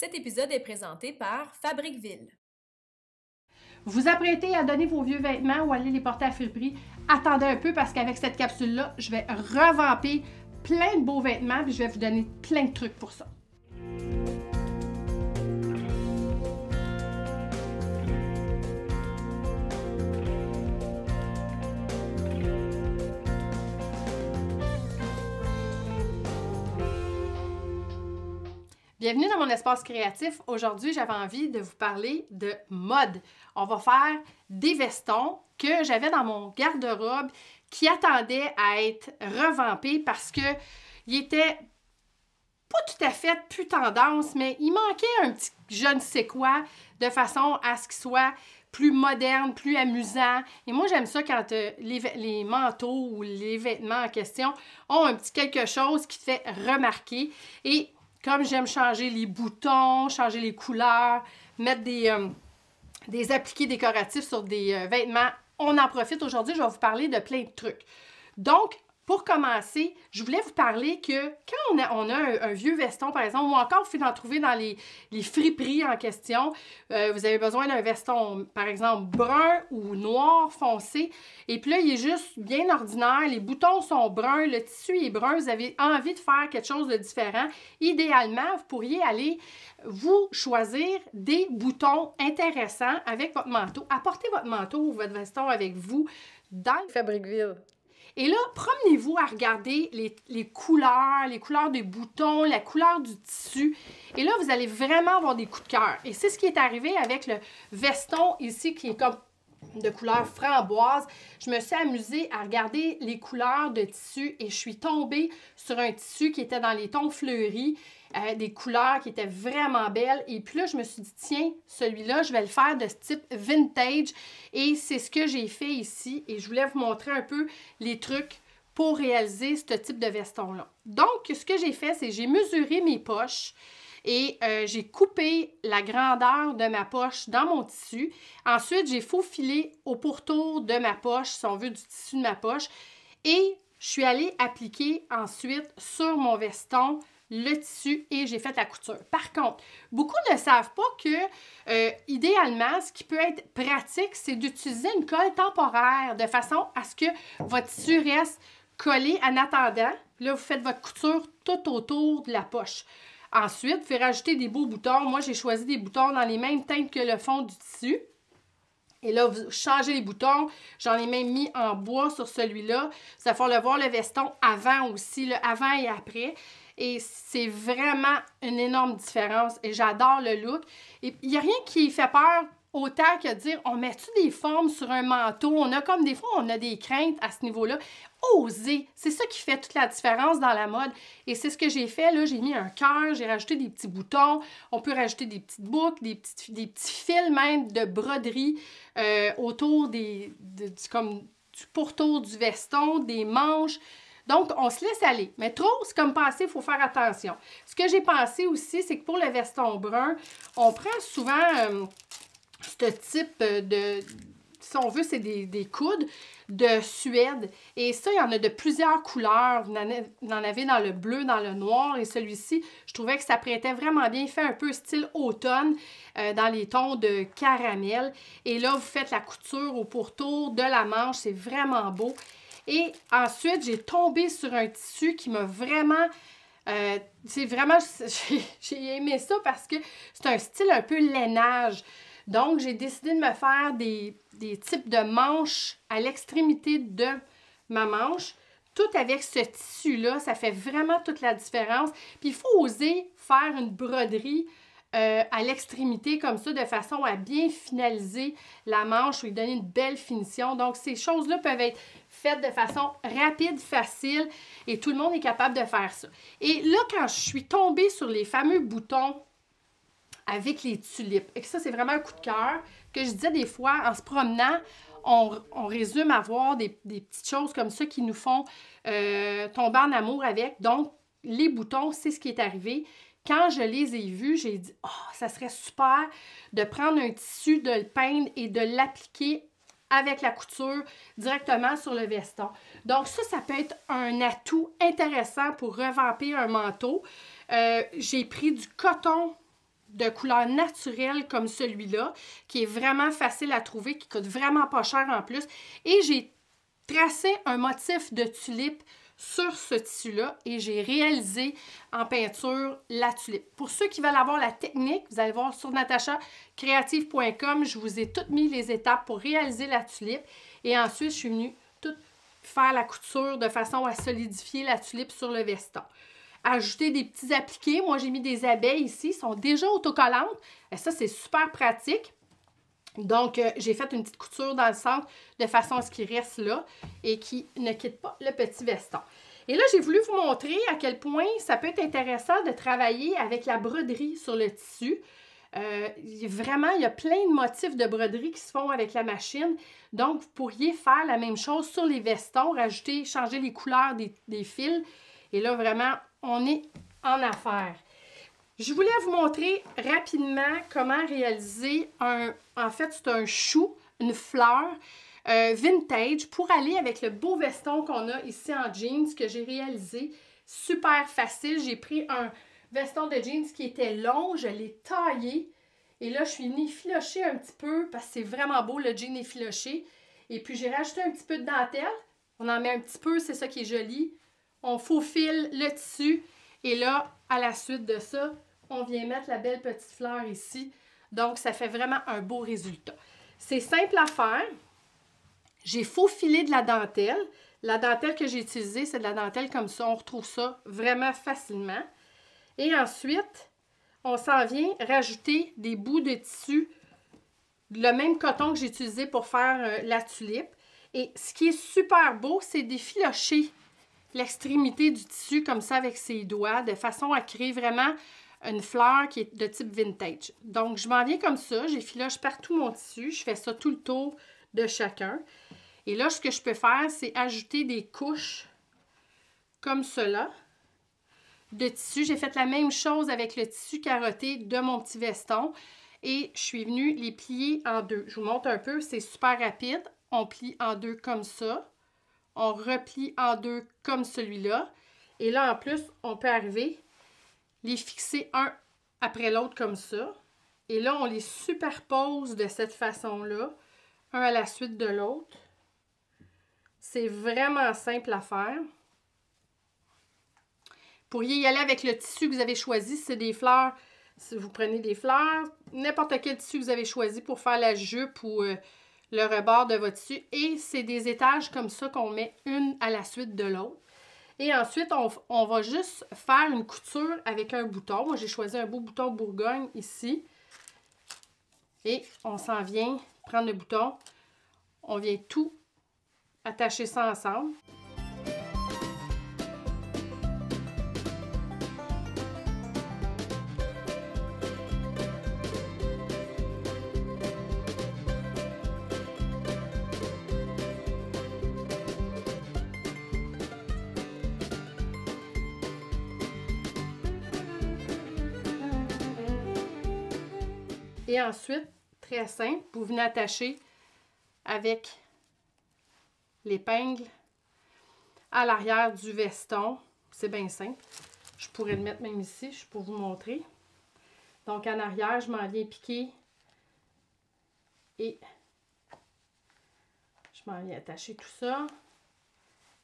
Cet épisode est présenté par Fabriqueville. Vous apprêtez à donner vos vieux vêtements ou aller les porter à friperie? Attendez un peu parce qu'avec cette capsule-là, je vais revamper plein de beaux vêtements et je vais vous donner plein de trucs pour ça. Bienvenue dans mon espace créatif. Aujourd'hui, j'avais envie de vous parler de mode. On va faire des vestons que j'avais dans mon garde-robe qui attendaient à être revampés parce que il était pas tout à fait plus tendance, mais il manquait un petit je ne sais quoi de façon à ce qu'ils soient plus modernes, plus amusants. Et moi, j'aime ça quand euh, les, les, manteaux ou les vêtements en question ont un petit quelque chose qui fait remarquer. Et comme j'aime changer les boutons, changer les couleurs, mettre des, euh, des appliqués décoratifs sur des euh, vêtements, on en profite aujourd'hui. Je vais vous parler de plein de trucs. Donc, pour commencer, je voulais vous parler que quand on a, un, vieux veston, par exemple, ou encore vous pouvez en trouver dans les, friperies en question, euh, vous avez besoin d'un veston, par exemple, brun ou noir foncé, et puis là, il est juste bien ordinaire, les boutons sont bruns, le tissu est brun, vous avez envie de faire quelque chose de différent, idéalement, vous pourriez aller vous choisir des boutons intéressants avec votre manteau. Apportez votre manteau ou votre veston avec vous dans Fabricville. Et là, promenez-vous à regarder les, couleurs, les couleurs des boutons, la couleur du tissu. Et là, vous allez vraiment avoir des coups de cœur. Et c'est ce qui est arrivé avec le veston ici qui est comme de couleur framboise. Je me suis amusée à regarder les couleurs de tissu et je suis tombée sur un tissu qui était dans les tons fleuris, euh, des couleurs qui étaient vraiment belles. Et puis là, je me suis dit, tiens, celui-là, je vais le faire de ce type vintage. Et c'est ce que j'ai fait ici. Et je voulais vous montrer un peu les trucs pour réaliser ce type de veston-là. Donc, ce que j'ai fait, c'est j'ai mesuré mes poches et euh, j'ai coupé la grandeur de ma poche dans mon tissu. Ensuite, j'ai faufilé au pourtour de ma poche, si on veut, du tissu de ma poche. Et je suis allée appliquer ensuite sur mon veston le tissu et j'ai fait la couture. Par contre, beaucoup ne savent pas que, euh, idéalement, ce qui peut être pratique, c'est d'utiliser une colle temporaire de façon à ce que votre tissu reste collé en attendant. Là, vous faites votre couture tout autour de la poche. Ensuite, vous rajouter des beaux boutons. Moi, j'ai choisi des boutons dans les mêmes teintes que le fond du tissu. Et là, vous changez les boutons. J'en ai même mis en bois sur celui-là. Ça fait le voir le veston avant aussi, le avant et après. Et c'est vraiment une énorme différence. Et j'adore le look. Et il n'y a rien qui fait peur Autant que dire, on met-tu des formes sur un manteau? On a comme des fois, on a des craintes à ce niveau-là. Oser, c'est ça qui fait toute la différence dans la mode. Et c'est ce que j'ai fait, là, j'ai mis un cœur, j'ai rajouté des petits boutons, on peut rajouter des petites boucles, des, des petits fils même de broderie euh, autour des, du, comme, du pourtour du veston, des manches. Donc, on se laisse aller. Mais trop, c'est comme passé, il faut faire attention. Ce que j'ai pensé aussi, c'est que pour le veston brun, on prend souvent... Euh, ce type de, si on veut, c'est des, coudes de Suède. Et ça, il y en a de plusieurs couleurs. Vous en avez dans le bleu, dans le noir. Et celui-ci, je trouvais que ça prêtait vraiment bien. Il fait un peu style automne euh, dans les tons de caramel. Et là, vous faites la couture au pourtour de la manche. C'est vraiment beau. Et ensuite, j'ai tombé sur un tissu qui m'a vraiment... Euh, c'est vraiment... J'ai aimé ça parce que c'est un style un peu lainage. Donc, j'ai décidé de me faire des, types de manches à l'extrémité de ma manche. Tout avec ce tissu-là, ça fait vraiment toute la différence. Puis, il faut oser faire une broderie euh, à l'extrémité comme ça, de façon à bien finaliser la manche, lui donner une belle finition. Donc, ces choses-là peuvent être faites de façon rapide, facile, et tout le monde est capable de faire ça. Et là, quand je suis tombée sur les fameux boutons avec les tulipes. Et ça, c'est vraiment un coup de cœur que je disais des fois en se promenant. On, résume à voir des, petites choses comme ça qui nous font euh, tomber en amour avec. Donc, les boutons, c'est ce qui est arrivé. Quand je les ai vus, j'ai dit Oh, ça serait super de prendre un tissu, de le peindre et de l'appliquer avec la couture directement sur le veston. Donc ça, ça peut être un atout intéressant pour revamper un manteau. Euh, j'ai pris du coton de couleur naturelle comme celui-là, qui est vraiment facile à trouver, qui coûte vraiment pas cher en plus. Et j'ai tracé un motif de tulipe sur ce tissu-là et j'ai réalisé en peinture la tulipe. Pour ceux qui veulent avoir la technique, vous allez voir sur natachacreative.com, je vous ai toutes mis les étapes pour réaliser la tulipe. Et ensuite, je suis venue toute faire la couture de façon à solidifier la tulipe sur le veston ajouter des petits appliqués. Moi, j'ai mis des abeilles ici. Elles sont déjà autocollantes. Et ça, c'est super pratique. Donc, euh, j'ai fait une petite couture dans le centre de façon à ce qu'il reste là et qu'il ne quitte pas le petit veston. Et là, j'ai voulu vous montrer à quel point ça peut être intéressant de travailler avec la broderie sur le tissu. Euh, vraiment, il y a plein de motifs de broderie qui se font avec la machine. Donc, vous pourriez faire la même chose sur les vestons, rajouter, changer les couleurs des fils. Et là, vraiment, on est en affaire. Je voulais vous montrer rapidement comment réaliser un... En fait, c'est un chou, une fleur euh, vintage pour aller avec le beau veston qu'on a ici en jeans que j'ai réalisé. Super facile. J'ai pris un veston de jeans qui était long. Je l'ai taillé. Et là, je suis venue filocher un petit peu parce que c'est vraiment beau, le jean est filoché. Et puis, j'ai rajouté un petit peu de dentelle. On en met un petit peu, c'est ça qui est joli on faufile le tissu et là, à la suite de ça, on vient mettre la belle petite fleur ici. Donc, ça fait vraiment un beau résultat. C'est simple à faire. J'ai faufilé de la dentelle. La dentelle que j'ai utilisée, c'est de la dentelle comme ça. On retrouve ça vraiment facilement. Et ensuite, on s'en vient rajouter des bouts de tissu, le même coton que j'ai utilisé pour faire euh, la tulipe. Et ce qui est super beau, c'est des filochés l'extrémité du tissu comme ça avec ses doigts, de façon à créer vraiment une fleur qui est de type vintage. Donc, je m'en viens comme ça, j'effiloche partout mon tissu, je fais ça tout le tour de chacun. Et là, ce que je peux faire, c'est ajouter des couches comme cela de tissu. J'ai fait la même chose avec le tissu carotté de mon petit veston et je suis venue les plier en deux. Je vous montre un peu, c'est super rapide. On plie en deux comme ça on replie en deux comme celui-là. Et là, en plus, on peut arriver, les fixer un après l'autre comme ça. Et là, on les superpose de cette façon-là, un à la suite de l'autre. C'est vraiment simple à faire. Vous pourriez y aller avec le tissu que vous avez choisi. C'est des fleurs. Si vous prenez des fleurs, n'importe quel tissu que vous avez choisi pour faire la jupe ou euh, le rebord de votre dessus. Et c'est des étages comme ça qu'on met une à la suite de l'autre. Et ensuite, on, on, va juste faire une couture avec un bouton. Moi, j'ai choisi un beau bouton Bourgogne ici. Et on s'en vient prendre le bouton. On vient tout attacher ça ensemble. Et ensuite, très simple, vous venez attacher avec l'épingle à l'arrière du veston. C'est bien simple. Je pourrais le mettre même ici, je pour vous montrer. Donc, en arrière, je m'en viens piquer et je m'en viens attacher tout ça.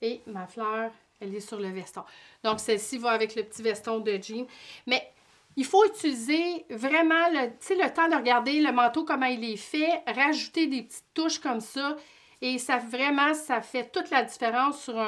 Et ma fleur, elle est sur le veston. Donc, celle-ci va avec le petit veston de jean. Mais il faut utiliser vraiment le, le temps de regarder le manteau, comment il est fait, rajouter des petites touches comme ça. Et ça, vraiment, ça fait toute la différence sur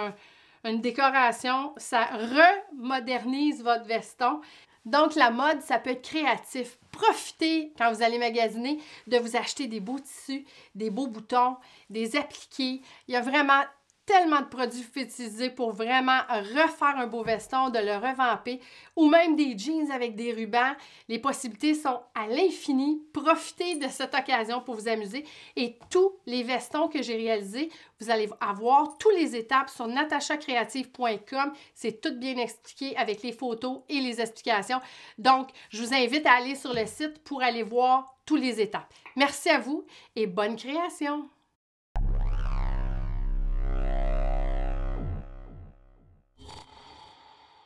une décoration. Ça remodernise votre veston. Donc, la mode, ça peut être créatif. Profitez, quand vous allez magasiner, de vous acheter des beaux tissus, des beaux boutons, des appliqués. Il y a vraiment tellement de produits fétisés pour vraiment refaire un beau veston, de le revamper, ou même des jeans avec des rubans. Les possibilités sont à l'infini. Profitez de cette occasion pour vous amuser. Et tous les vestons que j'ai réalisés, vous allez avoir tous les étapes sur natachacreative.com. C'est tout bien expliqué avec les photos et les explications. Donc, je vous invite à aller sur le site pour aller voir tous les étapes. Merci à vous et bonne création!